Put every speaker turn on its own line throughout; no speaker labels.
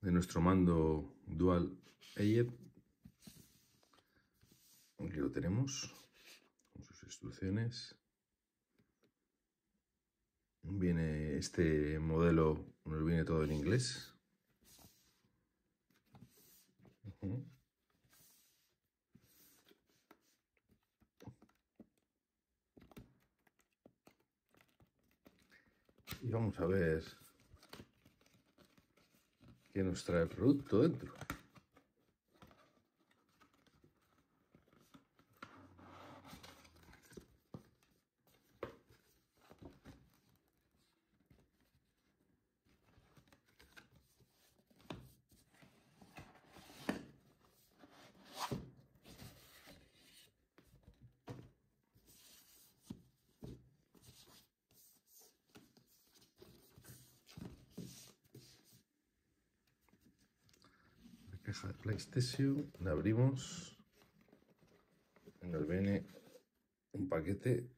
de nuestro mando Dual Eyed. Aquí lo tenemos con sus instrucciones. Viene este modelo, nos viene todo en inglés. Y vamos a ver que nos trae fruto dentro. caja de PlayStation, la abrimos, nos viene un paquete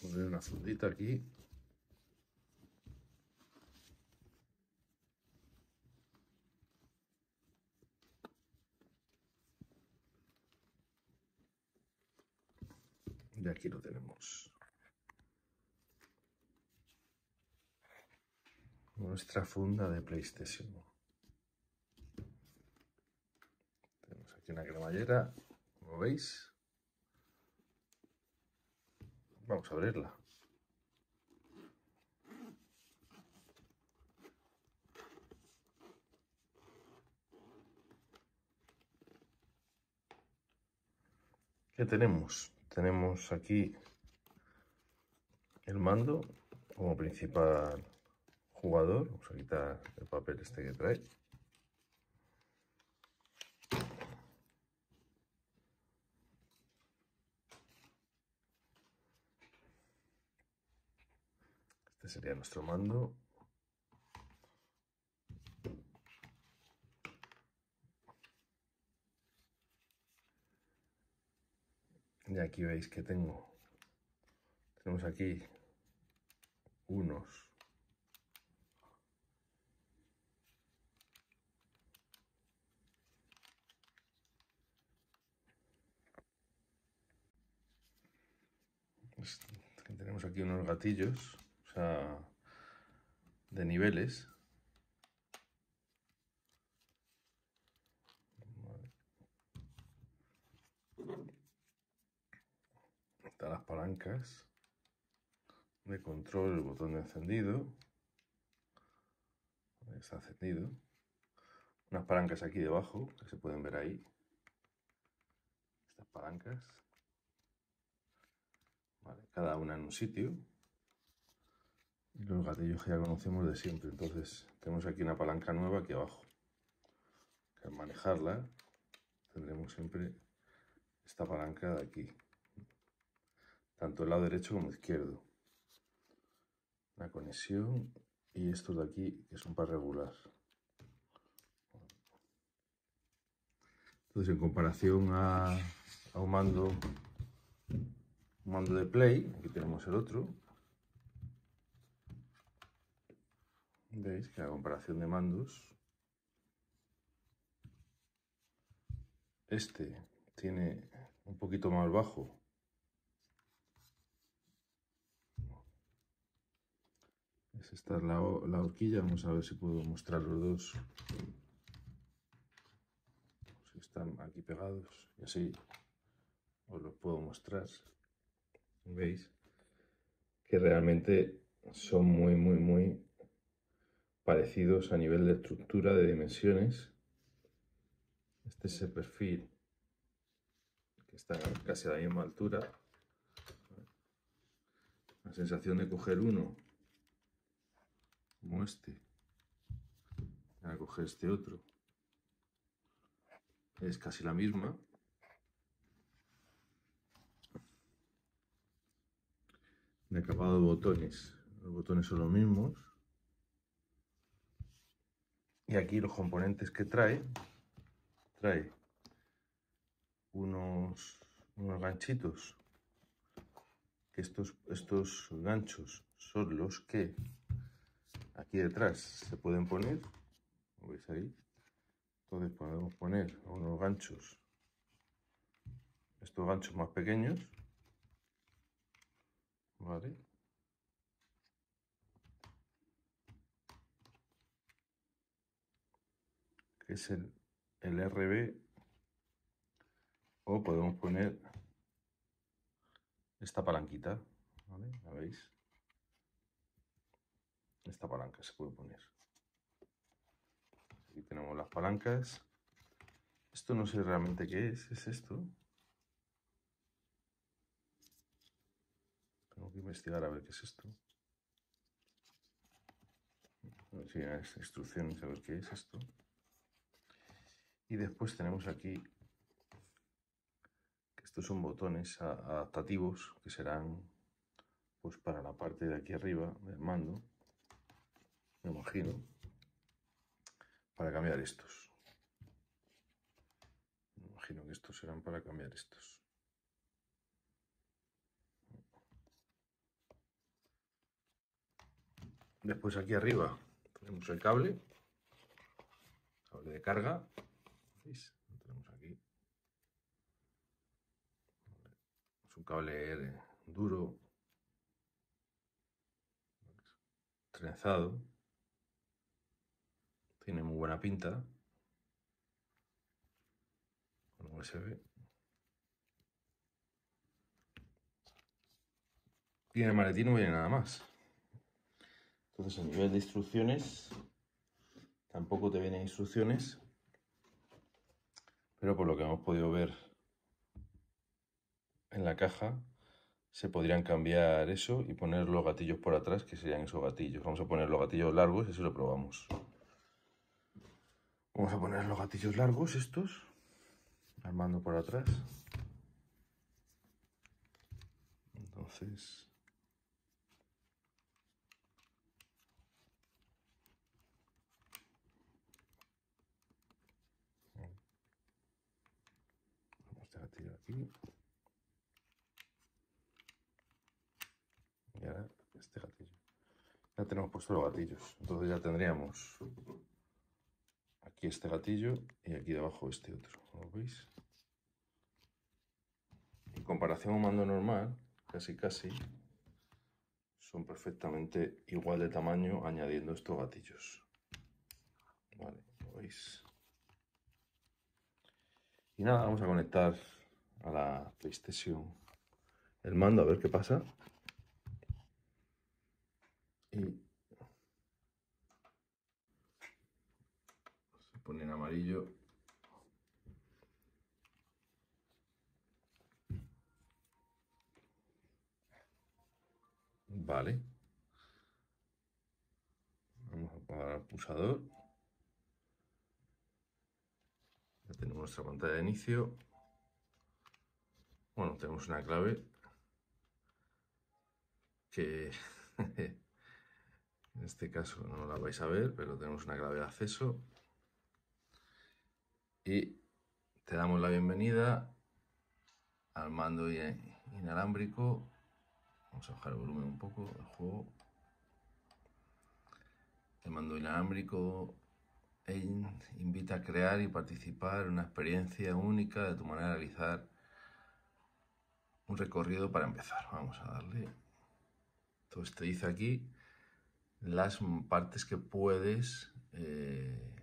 poner una fundita aquí nuestra funda de PlayStation. Tenemos aquí una cremallera, como veis. Vamos a abrirla. ¿Qué tenemos? Tenemos aquí el mando como principal jugador. Vamos a quitar el papel este que trae. Este sería nuestro mando. Y aquí veis que tengo, tenemos aquí unos tenemos aquí unos gatillos, de niveles. Están las palancas de control, el botón de encendido. Está encendido. Unas palancas aquí debajo, que se pueden ver ahí. Estas palancas cada una en un sitio. Y los gatillos que ya conocemos de siempre. Entonces tenemos aquí una palanca nueva aquí abajo. Que al manejarla tendremos siempre esta palanca de aquí. Tanto el lado derecho como izquierdo. La conexión y estos de aquí que son para regular. Entonces en comparación a, a un mando mando de play, aquí tenemos el otro. Veis que la comparación de mandos. Este tiene un poquito más bajo. Esta es la, la horquilla, vamos a ver si puedo mostrar los dos. Si están aquí pegados y así os los puedo mostrar. ¿Veis? Que realmente son muy, muy, muy parecidos a nivel de estructura, de dimensiones. Este es el perfil que está casi a la misma altura. La sensación de coger uno como este, a coger este otro, es casi la misma. el acabado de botones. Los botones son los mismos. Y aquí los componentes que trae. Trae unos, unos ganchitos. Que estos, estos ganchos son los que aquí detrás se pueden poner. como veis ahí? Entonces podemos poner unos ganchos. Estos ganchos más pequeños ¿Vale? Que es el, el RB. O podemos poner esta palanquita. ¿Vale? ¿La veis? Esta palanca se puede poner. Aquí tenemos las palancas. Esto no sé realmente qué es. ¿Es esto? Tengo que investigar a ver qué es esto. A ver si hay instrucciones a ver qué es esto. Y después tenemos aquí que estos son botones adaptativos que serán pues para la parte de aquí arriba del mando, me imagino, para cambiar estos. Me imagino que estos serán para cambiar estos. Después aquí arriba tenemos el cable, cable de carga. tenemos aquí. Es un cable duro, trenzado. Tiene muy buena pinta. Con USB. tiene maletín no viene nada más. Entonces, a nivel de instrucciones, tampoco te vienen instrucciones, pero por lo que hemos podido ver en la caja, se podrían cambiar eso y poner los gatillos por atrás, que serían esos gatillos. Vamos a poner los gatillos largos y eso lo probamos. Vamos a poner los gatillos largos, estos, armando por atrás. Entonces... Y ahora este gatillo. Ya tenemos puesto los gatillos. Entonces ya tendríamos aquí este gatillo y aquí debajo este otro. ¿Lo veis? En comparación a un mando normal, casi casi, son perfectamente igual de tamaño añadiendo estos gatillos. Vale, veis. Y nada, vamos a conectar a la PlayStation el mando a ver qué pasa. Y se pone en amarillo. Vale. Vamos a apagar el pulsador. Ya tenemos nuestra pantalla de inicio. Bueno, tenemos una clave que en este caso no la vais a ver, pero tenemos una clave de acceso y te damos la bienvenida al mando inalámbrico. Vamos a bajar el volumen un poco del juego. El mando inalámbrico invita a crear y participar en una experiencia única de tu manera de realizar un recorrido para empezar. Vamos a darle. Entonces te dice aquí las partes que puedes eh,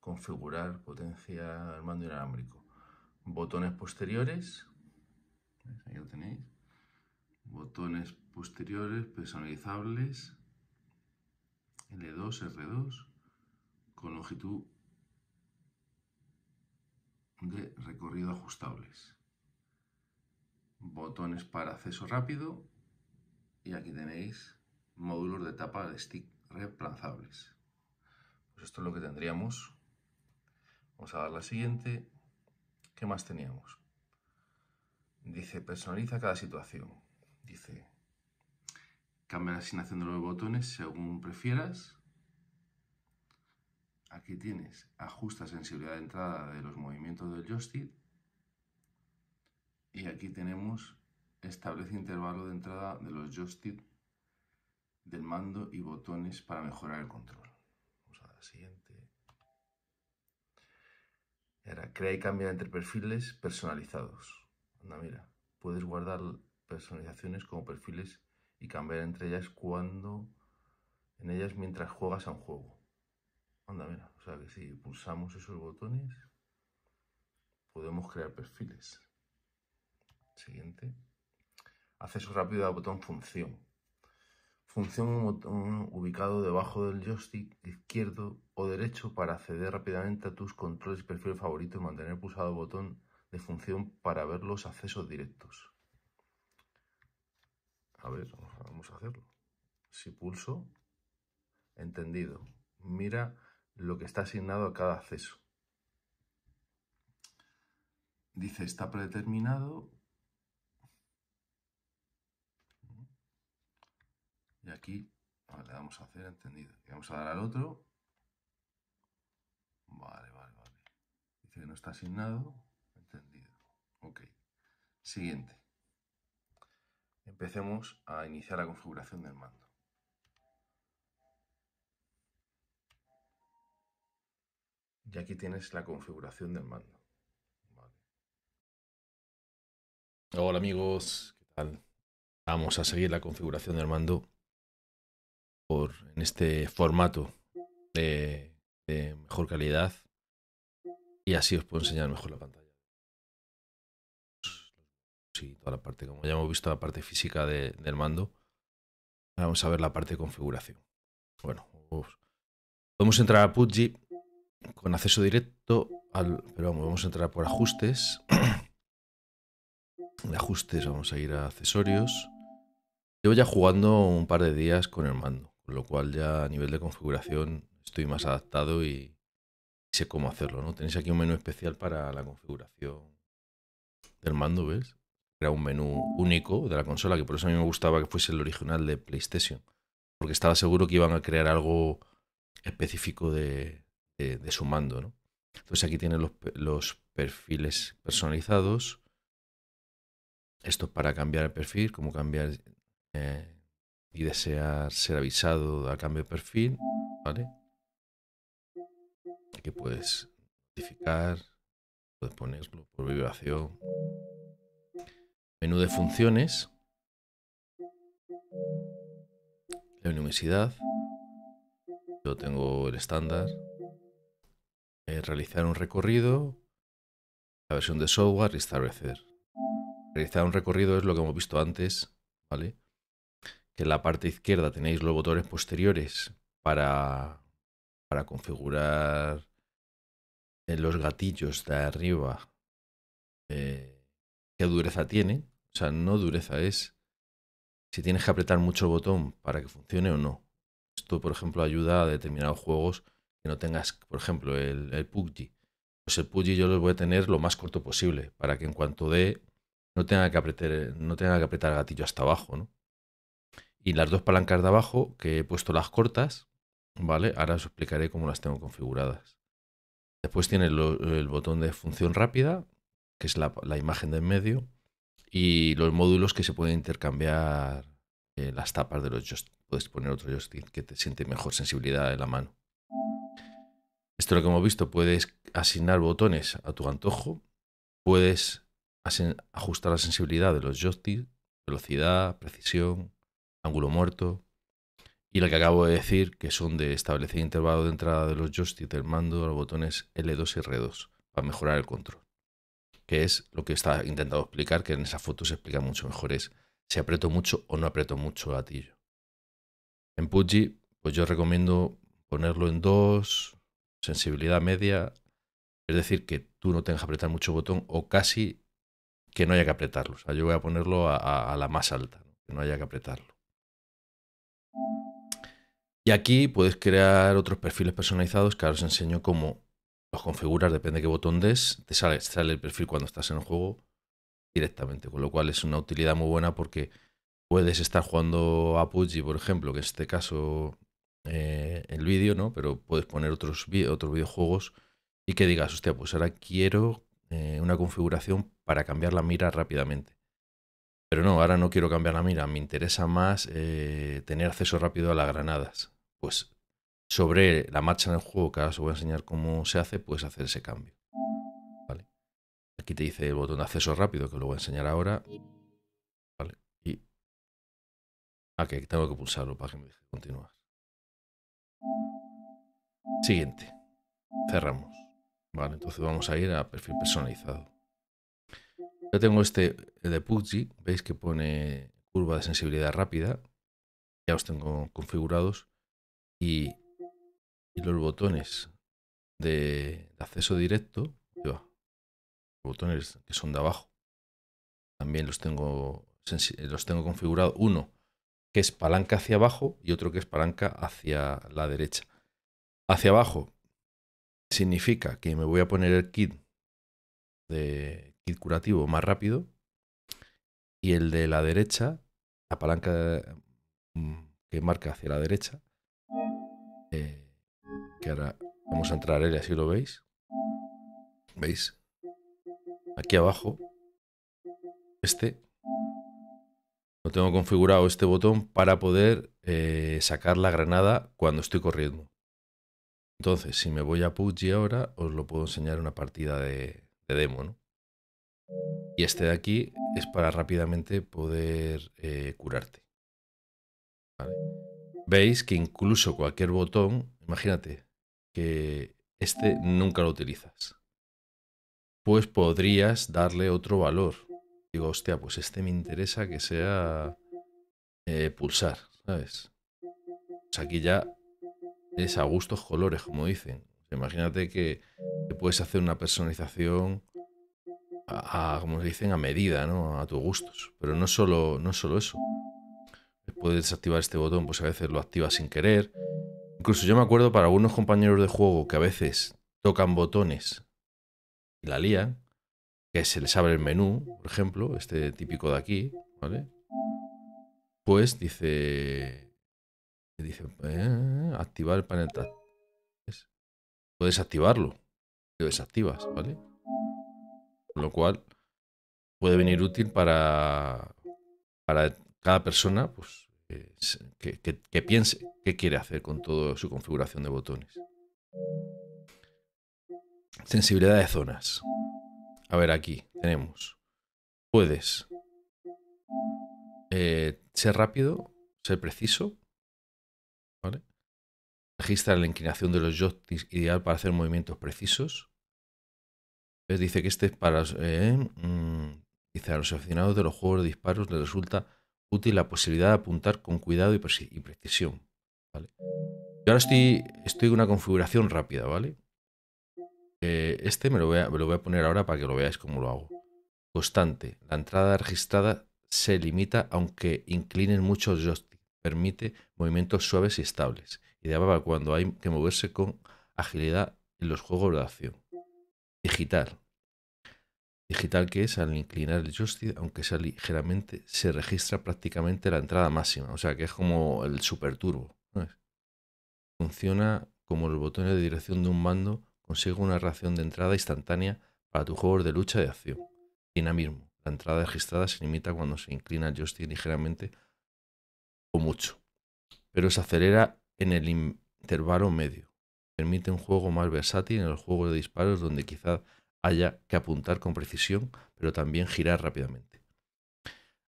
configurar, potencia, al mando inalámbrico. Botones posteriores, ahí lo tenéis. Botones posteriores personalizables, L2, R2, con longitud de recorrido ajustables botones para acceso rápido y aquí tenéis módulos de tapa de stick reemplazables. Pues esto es lo que tendríamos. Vamos a dar la siguiente. ¿Qué más teníamos? Dice, personaliza cada situación. Dice, cambia la asignación de los botones según prefieras. Aquí tienes, ajusta sensibilidad de entrada de los movimientos del joystick y aquí tenemos establece intervalo de entrada de los joystick del mando y botones para mejorar el control. Vamos a la siguiente. Ahora, crea y cambia entre perfiles personalizados. Anda, mira, puedes guardar personalizaciones como perfiles y cambiar entre ellas cuando en ellas mientras juegas a un juego. Anda, mira, o sea que si pulsamos esos botones podemos crear perfiles. Siguiente. Acceso rápido al botón función. Función un botón ubicado debajo del joystick izquierdo o derecho para acceder rápidamente a tus controles y perfiles favoritos y mantener pulsado botón de función para ver los accesos directos. A ver, vamos a hacerlo. Si pulso, entendido. Mira lo que está asignado a cada acceso. Dice, está predeterminado aquí, vale, vamos a hacer entendido. Y vamos a dar al otro. Vale, vale, vale. Dice que no está asignado. Entendido. Ok. Siguiente. Empecemos a iniciar la configuración del mando. Y aquí tienes la configuración del mando. Hola amigos, ¿qué tal? Vamos a seguir la configuración del mando en este formato de, mejor calidad y así os puedo enseñar mejor la pantalla. Sí, toda la parte, como ya hemos visto la parte física del mando, ahora vamos a ver la parte de configuración. Bueno, podemos entrar a PUBG con acceso directo, al, pero vamos, vamos a entrar por ajustes. De ajustes vamos a ir a accesorios. Llevo ya jugando un par de días con el mando lo cual ya a nivel de configuración estoy más adaptado y sé cómo hacerlo, ¿no? Tenéis aquí un menú especial para la configuración del mando, ¿ves? Era un menú único de la consola, que por eso a mí me gustaba que fuese el original de PlayStation, porque estaba seguro que iban a crear algo específico de, su mando, ¿no? Entonces aquí tienen los, los perfiles personalizados. Esto es para cambiar el perfil, cómo cambiar eh, y desear ser avisado a cambio de perfil, ¿vale? Aquí puedes notificar, puedes ponerlo por vibración. Menú de funciones. La universidad, Yo tengo el estándar. Eh, realizar un recorrido. La versión de software y establecer. Realizar un recorrido es lo que hemos visto antes, ¿vale? que en la parte izquierda tenéis los botones posteriores para, para configurar los gatillos de arriba eh, qué dureza tiene. O sea, no dureza es si tienes que apretar mucho el botón para que funcione o no. Esto, por ejemplo, ayuda a determinados juegos que no tengas, por ejemplo, el, el Pues el Puggy yo lo voy a tener lo más corto posible para que en cuanto dé no tenga que apretar, no tenga que apretar el gatillo hasta abajo, ¿no? y las dos palancas de abajo que he puesto las cortas, ¿vale? Ahora os explicaré cómo las tengo configuradas. Después tiene el botón de función rápida, que es la, imagen de en medio, y los módulos que se pueden intercambiar eh, las tapas de los joysticks. Puedes poner otro joystick que te siente mejor sensibilidad en la mano. Esto lo que hemos visto. Puedes asignar botones a tu antojo. Puedes ajustar la sensibilidad de los joysticks, velocidad, precisión, ángulo muerto, y la que acabo de decir, que son de establecer intervalo de entrada de los joystick del mando a los botones L2 y R2 para mejorar el control. Que es lo que está intentado explicar, que en esa foto se explica mucho mejor, es si aprieto mucho o no aprieto mucho el gatillo. En Puggy, pues yo recomiendo ponerlo en 2, sensibilidad media, es decir, que tú no tengas que apretar mucho botón o casi que no haya que apretarlo. O yo voy a ponerlo a, la más alta, que no haya que apretarlo. Y aquí puedes crear otros perfiles personalizados que ahora os enseño cómo los configuras, depende de qué botón des, te sale, sale el perfil cuando estás en el juego directamente, con lo cual es una utilidad muy buena porque puedes estar jugando a PUBG, por ejemplo, que en este caso eh, el vídeo, ¿no? Pero puedes poner otros, otros videojuegos y que digas, hostia, pues ahora quiero eh, una configuración para cambiar la mira rápidamente. Pero no, ahora no quiero cambiar la mira, me interesa más eh, tener acceso rápido a las granadas pues sobre la marcha en el juego, que ahora os voy a enseñar cómo se hace, puedes hacer ese cambio. ¿Vale? Aquí te dice el botón de acceso rápido, que lo voy a enseñar
ahora. ¿Vale? Y... Ah, que tengo que pulsarlo para que me deje continuar. Siguiente. Cerramos.
Vale, entonces vamos a ir a perfil personalizado. Yo tengo este de Puggy. veis que pone curva de sensibilidad rápida. Ya os tengo configurados y, los botones de, acceso directo, los botones que son de abajo, también los tengo, los tengo configurado uno que es palanca hacia abajo y otro que es palanca hacia la derecha. Hacia abajo significa que me voy a poner el kit de kit curativo más rápido y el de la derecha, la palanca mm, que marca hacia la derecha, eh, que ahora vamos a entrar él, ¿eh? así lo veis. ¿Veis? Aquí abajo, este, lo tengo configurado este botón para poder eh, sacar la granada cuando estoy corriendo. Entonces, si me voy a PUBG ahora, os lo puedo enseñar en una partida de, demo, Y este de aquí es para rápidamente poder curarte veis que incluso cualquier botón, imagínate que este nunca lo utilizas, pues podrías darle otro valor. Digo, hostia, pues este me interesa que sea eh, pulsar, ¿sabes? Pues aquí ya es a gustos colores, como dicen. Imagínate que, te puedes hacer una personalización como dicen, a medida, ¿no? A tus gustos. Pero no solo, no solo eso puedes desactivar este botón, pues a veces lo activas sin querer. Incluso yo me acuerdo para algunos compañeros de juego que a veces tocan botones y la lían, que se les abre el menú, por ejemplo, este típico de aquí, ¿vale? Pues dice, dice eh, activar el panel Puedes activarlo, lo desactivas, ¿vale? Con lo cual puede venir útil para, para cada persona, pues que, que, que, piense qué quiere hacer con toda su configuración de botones. Sensibilidad de zonas. A ver, aquí tenemos. Puedes eh, ser rápido, ser preciso. Registra la inclinación de los joysticks ideal para hacer movimientos precisos. dice que este es para. Eh, mm, los aficionados de los juegos de disparos les resulta útil la posibilidad de apuntar con cuidado y, precisión. ¿vale? Yo ahora estoy, estoy en una configuración rápida, ¿vale? Eh, este me lo, voy a, lo voy a poner ahora para que lo veáis cómo lo hago. Constante. La entrada registrada se limita aunque inclinen mucho el joystick. Permite movimientos suaves y estables. Ideal para cuando hay que moverse con agilidad en los juegos de acción. Digital digital que es al inclinar el joystick, aunque sea ligeramente, se registra prácticamente la entrada máxima. O sea que es como el super turbo. Funciona como los botones de dirección de un mando, consigue una reacción de entrada instantánea para tu juego de lucha y acción. Dinamismo. La entrada registrada se limita cuando se inclina el joystick ligeramente o mucho, pero se acelera en el intervalo medio. Permite un juego más versátil en los juegos de disparos donde quizás haya que apuntar con precisión, pero también girar rápidamente.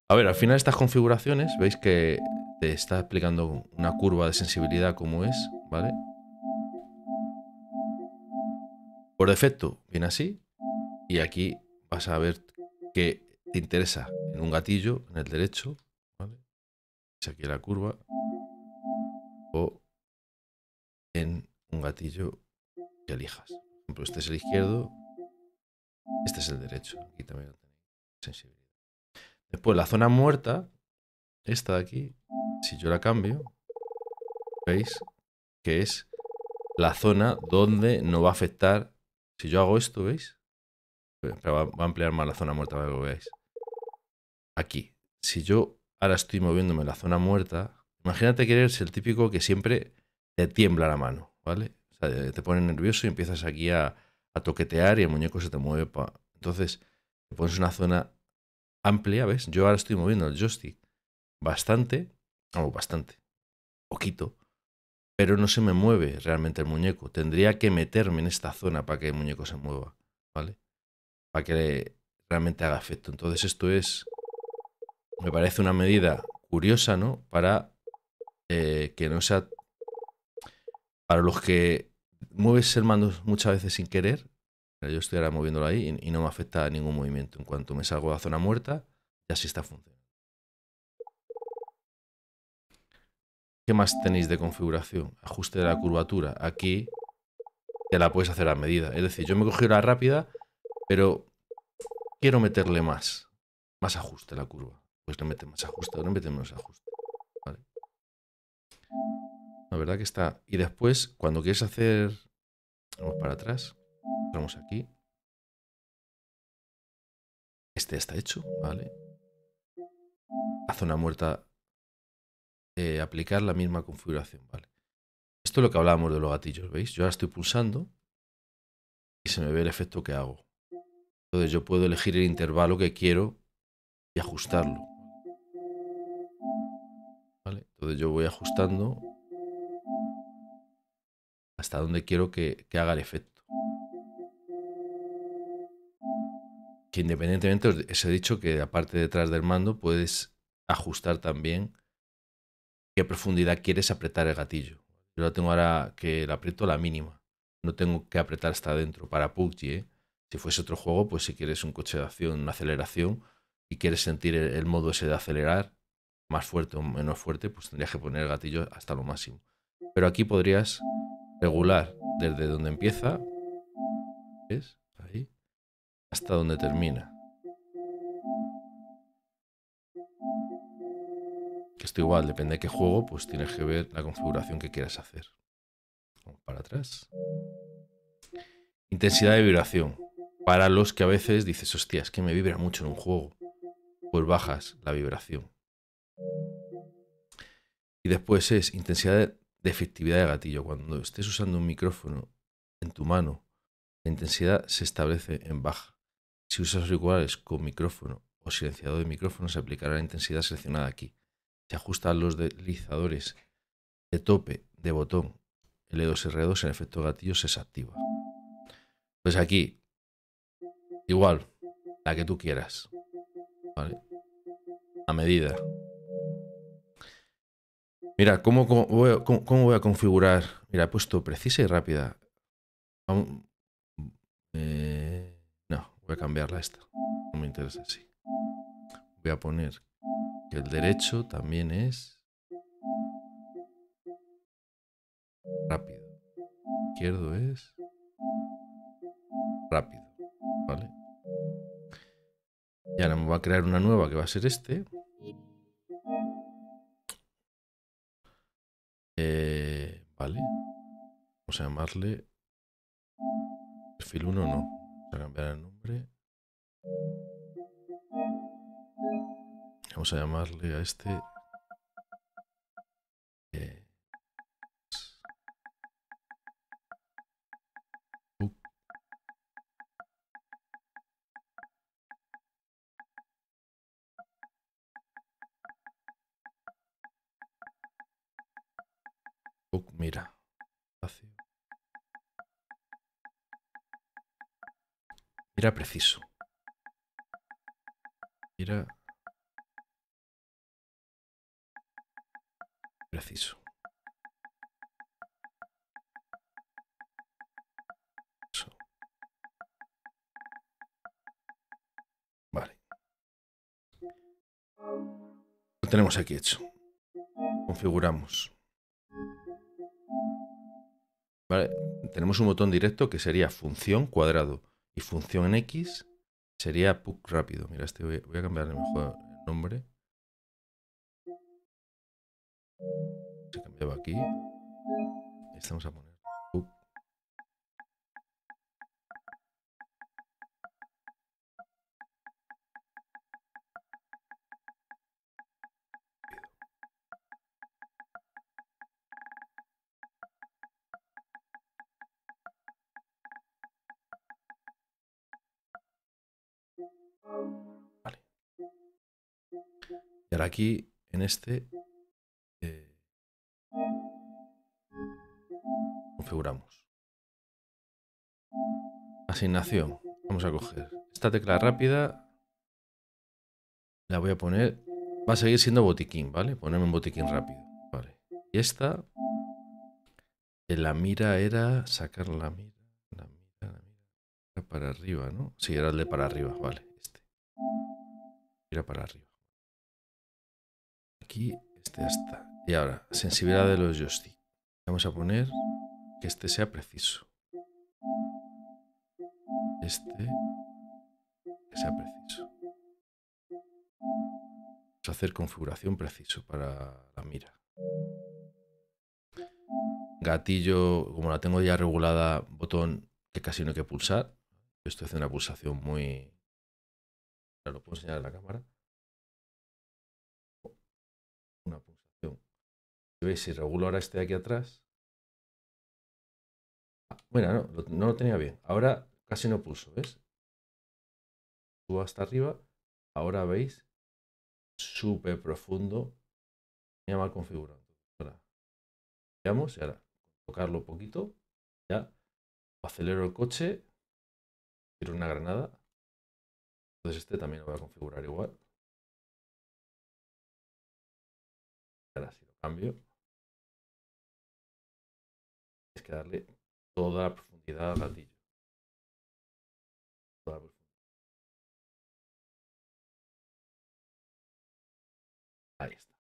A ver, al final estas configuraciones, veis que te está explicando una curva de sensibilidad como es, ¿vale? Por defecto viene así y aquí vas a ver que te interesa en un gatillo, en el derecho, ¿vale? Es aquí la curva
o en un gatillo que elijas. Por ejemplo, este es el izquierdo, este es el derecho. también
Después, la zona muerta, esta de aquí, si yo la cambio, veis que es la zona donde no va a afectar. Si yo hago esto, ¿veis? Pues, va, a ampliar más la zona muerta para que lo veáis. Aquí. Si yo ahora estoy moviéndome la zona muerta, imagínate que eres el típico que siempre te tiembla la mano, ¿vale? O sea, te pone nervioso y empiezas aquí a, a toquetear y el muñeco se te mueve. Pa... Entonces, pones una zona amplia, ¿ves? Yo ahora estoy moviendo el joystick bastante, o bastante, poquito, pero no se me mueve realmente el muñeco. Tendría que meterme en esta zona para que el muñeco se mueva, ¿vale? Para que realmente haga efecto. Entonces esto es, me parece una medida curiosa, ¿no? Para eh, que no sea... Para los que mueves el mando muchas veces sin querer. Yo estoy ahora moviéndolo ahí y, no me afecta ningún movimiento. En cuanto me salgo a la zona muerta, ya sí está funcionando. ¿Qué más tenéis de configuración? Ajuste de la curvatura. Aquí te la puedes hacer a medida. Es decir, yo me he cogido la rápida, pero quiero meterle más. Más ajuste a la curva. Pues le mete más ajuste, o le mete menos ajuste verdad que está. Y después, cuando quieres hacer. Vamos para atrás.
Vamos aquí. Este está hecho, ¿vale? a zona muerta. Eh, aplicar la misma
configuración, ¿vale? Esto es lo que hablábamos de los gatillos, ¿veis? Yo ahora estoy pulsando y se me ve el efecto que hago. Entonces yo puedo elegir el intervalo que quiero y ajustarlo. ¿Vale? Entonces yo voy ajustando hasta donde quiero que, haga el efecto. Que independientemente, os he dicho que aparte detrás del mando puedes ajustar también qué profundidad quieres apretar el gatillo. Yo la tengo ahora que la aprieto a la mínima. No tengo que apretar hasta adentro para PUBG. ¿eh? Si fuese otro juego, pues si quieres un coche de acción, una aceleración, y quieres sentir el, el modo ese de acelerar, más fuerte o menos fuerte, pues tendrías que poner el gatillo hasta lo máximo. Pero aquí podrías regular desde donde empieza, es Ahí, hasta donde termina. Esto igual, depende de qué juego, pues tienes que ver la configuración que quieras hacer. para atrás. Intensidad de vibración. Para los que a veces dices, hostia, es que me vibra mucho en un juego. Pues bajas la vibración. Y después es intensidad de efectividad de gatillo. Cuando estés usando un micrófono en tu mano, la intensidad se establece en baja. Si usas auriculares con micrófono o silenciador de micrófono, se aplicará la intensidad seleccionada aquí. Se ajustan los deslizadores de tope de botón L2R2 en efecto gatillo se desactiva. Pues aquí, igual, la que tú quieras. ¿Vale? A medida. Mira, ¿cómo, cómo, voy a, configurar? Mira, he puesto precisa y rápida. Eh, no, voy a cambiarla esta. No me interesa así. Voy a poner que el derecho también es rápido. izquierdo es rápido. ¿Vale? Y ahora me va a crear una nueva que va a ser este. Eh, vale. Vamos a llamarle perfil 1, no. Vamos a cambiar el nombre. Vamos a llamarle a este
Era preciso. Era preciso. Vale. Lo tenemos aquí hecho. Configuramos.
Vale. Tenemos un botón directo que sería función cuadrado. Y función en X sería PUC rápido. Mira, este voy, a cambiar mejor
el nombre. Se cambiaba aquí. Estamos a poner. aquí en este eh, configuramos. Asignación. Vamos a coger
esta tecla rápida. La voy a poner. Va a seguir siendo botiquín, ¿vale? Ponerme un botiquín rápido. Vale. Y esta. en la mira era sacar la mira, la Para arriba, ¿no? si era el de para arriba, vale. Este. Mira para arriba. Aquí, este ya está. Y ahora, sensibilidad de los
joystick. Vamos a poner que este sea preciso. Este que sea preciso. Vamos
a hacer configuración preciso para la mira. Gatillo, como la tengo ya regulada, botón que casi no hay que
pulsar. Yo estoy haciendo una pulsación muy... Ahora lo puedo enseñar a la cámara. veis, si regulo ahora este de aquí atrás... bueno, ah, no, no, lo tenía bien. Ahora
casi no puso, ¿ves? Subo hasta arriba. Ahora veis, súper profundo. Tenía mal configurado. Ahora, veamos y ahora tocarlo un poquito. Ya acelero el coche.
Tiro una granada. Entonces este también lo voy a configurar igual. Ahora sí lo cambio que darle toda la profundidad al gatillo. Toda la profundidad. Ahí está.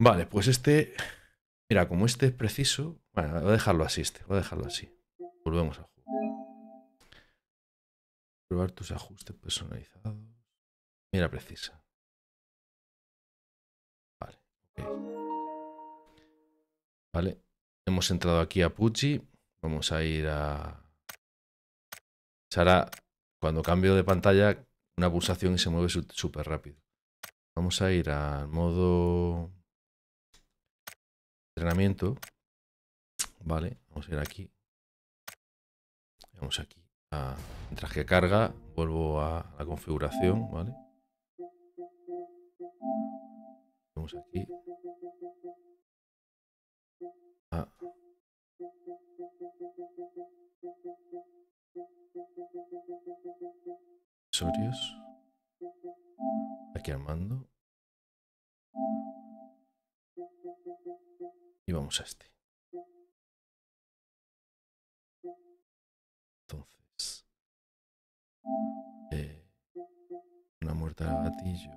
Vale, pues este... Mira, como este es preciso... Bueno, voy a dejarlo así este. Voy a dejarlo así. Volvemos al juego. Probar tus ajustes personalizados. Mira, precisa. Vale.
Vale, hemos entrado aquí a Pucci. Vamos a ir a... Sara, cuando cambio de pantalla, una pulsación y se mueve súper rápido. Vamos a ir al modo entrenamiento. Vale, vamos a ir aquí. Vamos aquí. A, mientras que carga, vuelvo a la configuración,
¿vale? Vamos aquí. Ah. Aquí Armando. Y vamos a este. Entonces. Eh,
una muerta al gatillo.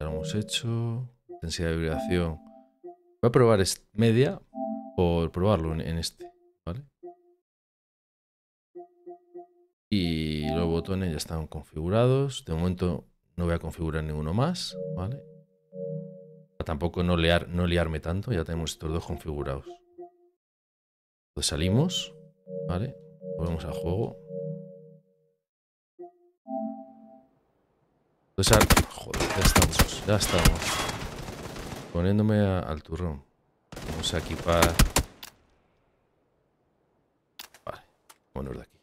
Ya lo hemos hecho. Intensidad de vibración. Voy a probar media por probarlo en, este, ¿vale? Y los botones ya están configurados. De momento no voy a configurar ninguno más, ¿vale? Tampoco no, no liarme tanto, ya tenemos estos dos configurados. Entonces salimos, ¿vale? Volvemos al juego. Entonces, ah, joder, ya estamos, ya estamos. Poniéndome al turrón. Vamos a equipar. Vale, vámonos de aquí.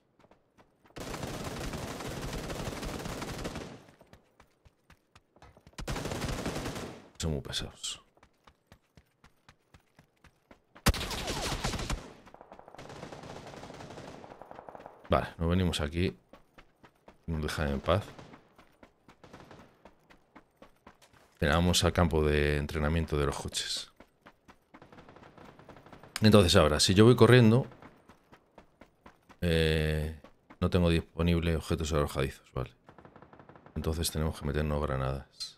Son muy pesados. Vale, nos venimos aquí. Nos dejan en paz. Vamos al campo de entrenamiento de los coches. Entonces ahora, si yo voy corriendo, eh, no tengo disponible objetos arrojadizos, ¿vale? Entonces tenemos que meternos granadas.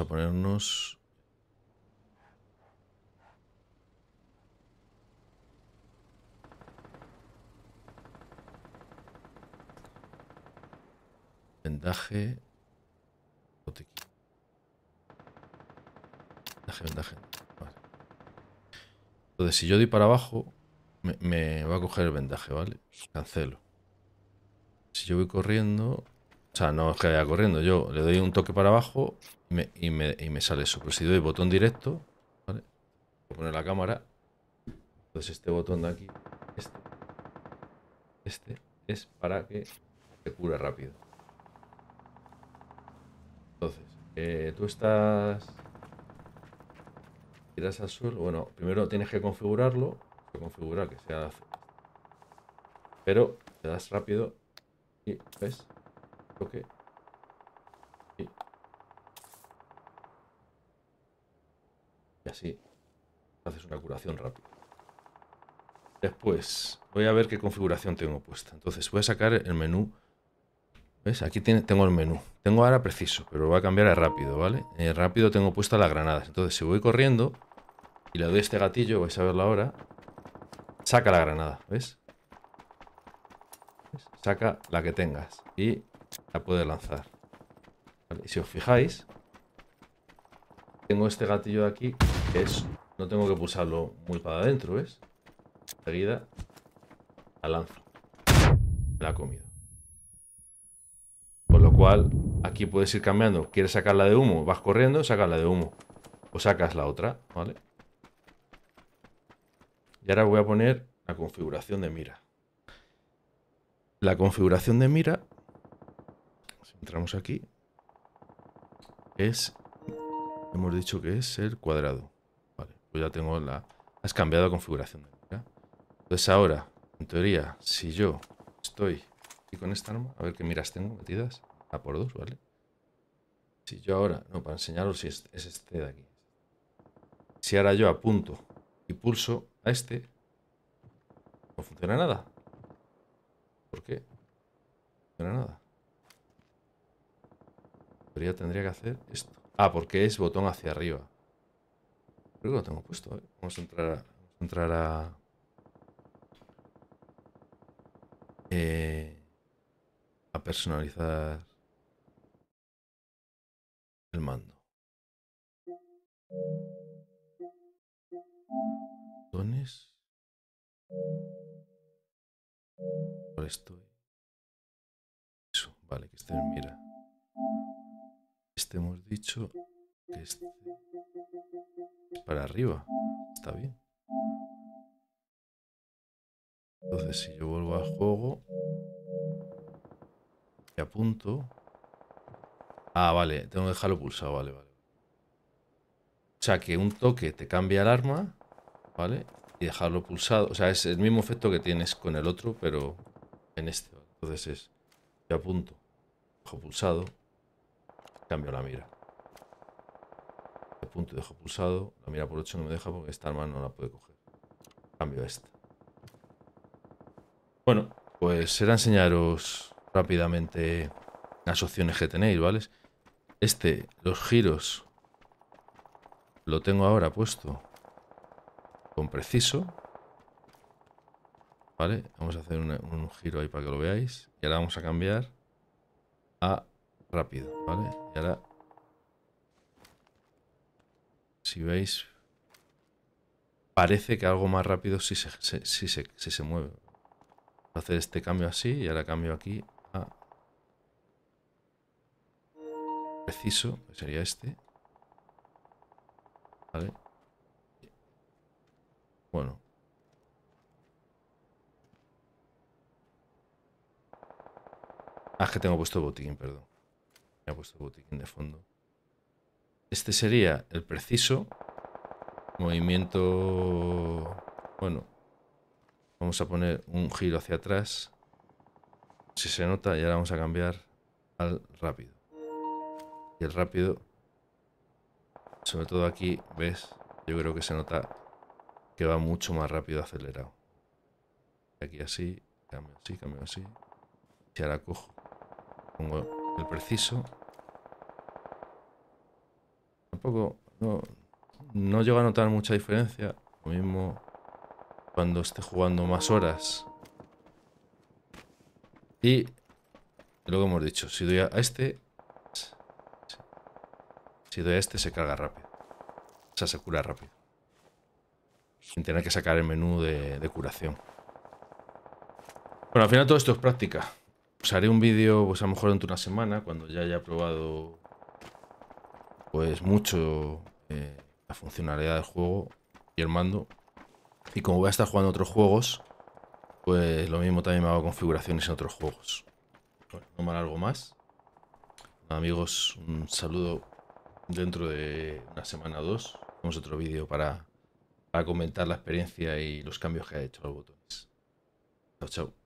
a ponernos... Vendaje... Vendaje, vendaje. Entonces, si yo doy para abajo, me, me va a coger el vendaje, ¿vale? Cancelo. Si yo voy corriendo, o sea, no es que vaya corriendo. Yo le doy un toque para abajo y me, y me, y sale eso. Pero si doy botón directo, ¿vale? Voy a poner la cámara. Entonces este botón de aquí, este, este, es para que te cura rápido. Entonces, eh, tú estás... Tiras al suelo. Bueno, primero tienes que configurarlo. Configurar que sea... Pero te das rápido y ves y así haces una curación rápida. Después, voy a ver qué configuración tengo puesta. Entonces voy a sacar el menú. ¿Ves? Aquí tiene, tengo el menú. Tengo ahora preciso, pero voy a cambiar a rápido, ¿vale? En eh, rápido tengo puesta las granadas. Entonces si voy corriendo y le doy este gatillo, vais a verlo ahora, saca la granada, ¿Ves? Saca la que tengas. Y la puede lanzar. y si os fijáis, tengo este gatillo de aquí, es, no tengo que pulsarlo muy para adentro, es Seguida, la lanzo. La comida comido. Con lo cual, aquí puedes ir cambiando. ¿Quieres sacarla de humo? Vas corriendo, sacas la de humo. O sacas la otra, ¿vale? Y ahora voy a poner la configuración de mira. La configuración de mira entramos aquí. Es, hemos dicho que es el cuadrado. Vale, pues ya tengo la... Has cambiado la configuración. ¿ya? Entonces ahora, en teoría, si yo estoy aquí con esta arma, a ver qué miras tengo metidas. A por dos, ¿vale? Si yo ahora, no, para enseñaros si es, es este de aquí. Si ahora yo apunto y pulso a este, no funciona nada. ¿Por qué? No funciona nada. Pero ya tendría que hacer esto. Ah, porque es botón hacia arriba. Creo que lo tengo puesto. ¿eh? Vamos a entrar a... a, entrar eh,
a... personalizar el mando. Botones. por estoy? Eso, vale, que estén mira. Este hemos dicho que este para arriba. Está bien. Entonces, si yo vuelvo al juego
y apunto. Ah, vale, tengo que dejarlo pulsado, vale, vale. O sea, que un toque te cambia el arma, ¿vale? Y dejarlo pulsado. O sea, es el mismo efecto que tienes con el otro, pero en este. Entonces es, Y apunto, dejo pulsado, Cambio la mira. De punto dejo pulsado. La mira por 8 no me deja porque esta arma no la puede coger. Cambio esta. Bueno, pues era enseñaros rápidamente las opciones que tenéis, ¿vale? Este, los giros, lo tengo ahora puesto con preciso. ¿Vale? Vamos a hacer un giro ahí para que lo veáis. Y ahora vamos a cambiar a rápido, ¿vale? Y ahora, si veis, parece que algo más rápido si se, mueve. Voy a hacer este cambio así y ahora cambio aquí a preciso, sería este. Vale. Bueno. Ah, que tengo puesto botín, perdón ha puesto botiquín de fondo. Este sería el preciso. Movimiento... Bueno. Vamos a poner un giro hacia atrás. Si se nota, y ahora vamos a cambiar al rápido. Y el rápido... Sobre todo aquí, ¿ves? Yo creo que se nota que va mucho más rápido acelerado. Aquí así, cambio así, cambio así. Y ahora cojo. Pongo preciso. Tampoco, no, no llego a notar mucha diferencia. Lo mismo cuando esté jugando más horas. Y lo que hemos dicho, si doy a este, si doy a este se carga rápido. O sea, se cura rápido. Sin tener que sacar el menú de, de curación. Bueno, al final todo esto es práctica. Pues haré un vídeo, pues a lo mejor dentro de una semana, cuando ya haya probado pues mucho eh, la funcionalidad del juego y el mando. Y como voy a estar jugando otros juegos, pues lo mismo también me hago configuraciones en otros juegos. Bueno, no me algo más. Amigos, un saludo dentro de una semana o dos. Tenemos otro vídeo para, para comentar la experiencia y los cambios que ha hecho los botones. Chao, chao.